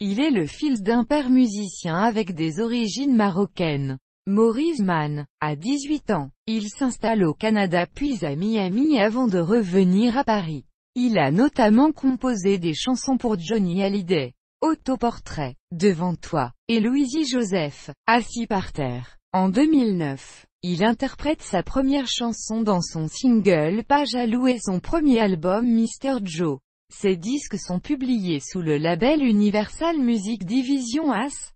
Il est le fils d'un père musicien avec des origines marocaines. Maurice Mann, à 18 ans, il s'installe au Canada puis à Miami avant de revenir à Paris. Il a notamment composé des chansons pour Johnny Hallyday, Autoportrait, Devant toi, et Louisie Joseph, Assis par terre. En 2009, il interprète sa première chanson dans son single Pas jaloux et son premier album Mr. Joe. Ces disques sont publiés sous le label Universal Music Division As.